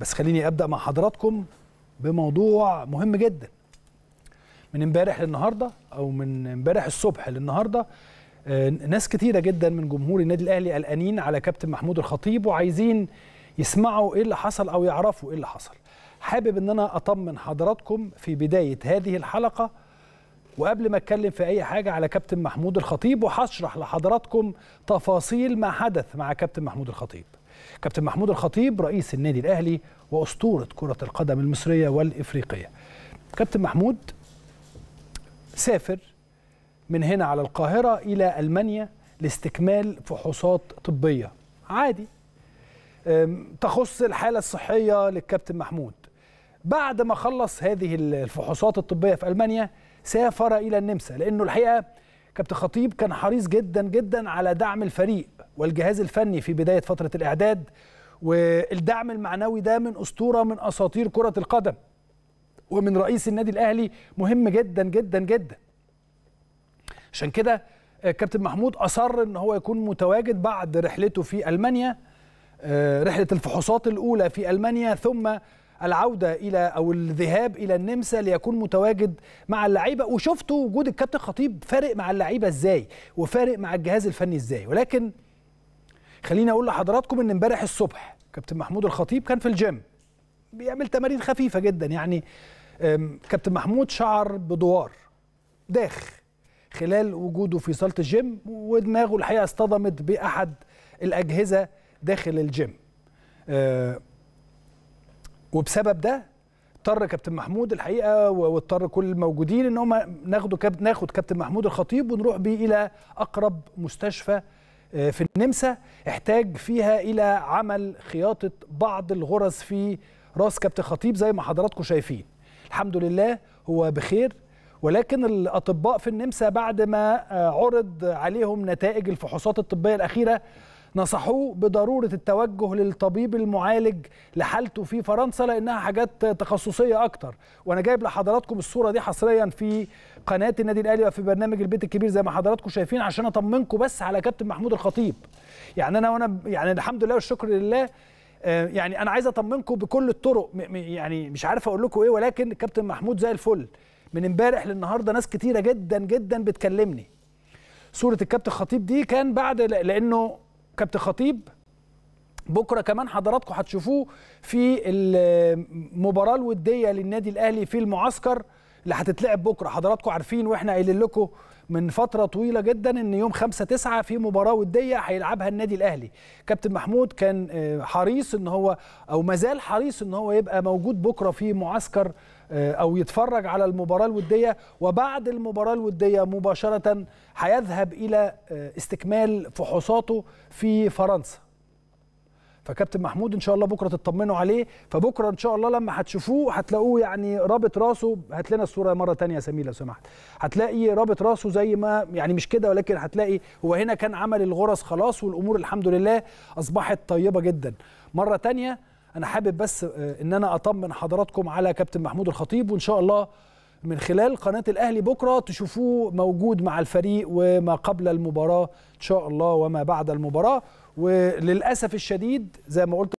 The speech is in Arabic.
بس خليني ابدا مع حضراتكم بموضوع مهم جدا من امبارح للنهارده او من امبارح الصبح للنهارده آه، ناس كتيره جدا من جمهور النادي الاهلي قلقانين على كابتن محمود الخطيب وعايزين يسمعوا ايه اللي حصل او يعرفوا ايه اللي حصل حابب ان انا اطمن حضراتكم في بدايه هذه الحلقه وقبل ما اتكلم في اي حاجه على كابتن محمود الخطيب وهشرح لحضراتكم تفاصيل ما حدث مع كابتن محمود الخطيب كابتن محمود الخطيب رئيس النادي الاهلي واسطوره كره القدم المصريه والافريقيه كابتن محمود سافر من هنا على القاهره الى المانيا لاستكمال فحوصات طبيه عادي تخص الحاله الصحيه للكابتن محمود بعد ما خلص هذه الفحوصات الطبيه في المانيا سافر الى النمسا لانه الحقيقه كابتن خطيب كان حريص جدا جدا على دعم الفريق والجهاز الفني في بداية فترة الإعداد والدعم المعنوي ده من أسطورة من أساطير كرة القدم ومن رئيس النادي الأهلي مهم جدا جدا جدا عشان كده آه، كابتن محمود أصر أن هو يكون متواجد بعد رحلته في ألمانيا آه، رحلة الفحوصات الأولى في ألمانيا ثم العودة إلى أو الذهاب إلى النمسا ليكون متواجد مع اللعيبة وشفتوا وجود الكابتن خطيب فارق مع اللعيبة إزاي وفارق مع الجهاز الفني إزاي ولكن خليني اقول لحضراتكم ان امبارح الصبح كابتن محمود الخطيب كان في الجيم بيعمل تمارين خفيفه جدا يعني كابتن محمود شعر بدوار داخ خلال وجوده في صاله الجيم ودماغه الحقيقه اصطدمت باحد الاجهزه داخل الجيم آه، وبسبب ده اضطر كابتن محمود الحقيقه واضطر كل الموجودين ان هم ناخد كابتن محمود الخطيب ونروح بيه الى اقرب مستشفى آه، في النمسا احتاج فيها إلى عمل خياطة بعض الغرز في راس كابتن خطيب زي ما حضراتكم شايفين الحمد لله هو بخير ولكن الأطباء في النمسا بعد ما آه، عرض عليهم نتائج الفحوصات الطبية الأخيرة نصحوه بضروره التوجه للطبيب المعالج لحالته في فرنسا لانها حاجات تخصصيه اكتر وانا جايب لحضراتكم الصوره دي حصريا في قناه النادي الاهلي وفي برنامج البيت الكبير زي ما حضراتكم شايفين عشان اطمنكم بس على كابتن محمود الخطيب يعني انا وانا يعني الحمد لله والشكر لله آه، يعني انا عايز اطمنكم بكل الطرق يعني مش عارف اقول لكم ايه ولكن الكابتن محمود زي الفل من امبارح للنهارده ناس كتيره جدا جدا بتكلمني صوره الكابتن الخطيب دي كان بعد لانه كابتن خطيب بكره كمان حضراتكم هتشوفوه في المباراه الوديه للنادي الاهلي في المعسكر اللي هتتلعب بكره حضراتكم عارفين واحنا قايلين لكم من فتره طويله جدا ان يوم 5 9 في مباراه وديه هيلعبها النادي الاهلي كابتن محمود كان آه، حريص ان هو او مازال حريص ان هو يبقى موجود بكره في معسكر آه، او يتفرج على المباراه الوديه وبعد المباراه الوديه مباشره هيذهب الى آه، استكمال فحوصاته في فرنسا فكابتن محمود ان شاء الله بكره تطمنوا عليه فبكره ان شاء الله لما هتشوفوه هتلاقوه يعني رابط راسه هات لنا الصوره مره ثانيه يا سمير لو سمحت هتلاقي رابط راسه زي ما يعني مش كده ولكن هتلاقي هو هنا كان عمل الغرز خلاص والامور الحمد لله اصبحت طيبه جدا مره ثانيه انا حابب بس آه، ان انا اطمن حضراتكم على كابتن محمود الخطيب وان شاء الله من خلال قناة الأهلي بكرة تشوفوه موجود مع الفريق وما قبل المباراة إن شاء الله وما بعد المباراة وللأسف الشديد زي ما قلت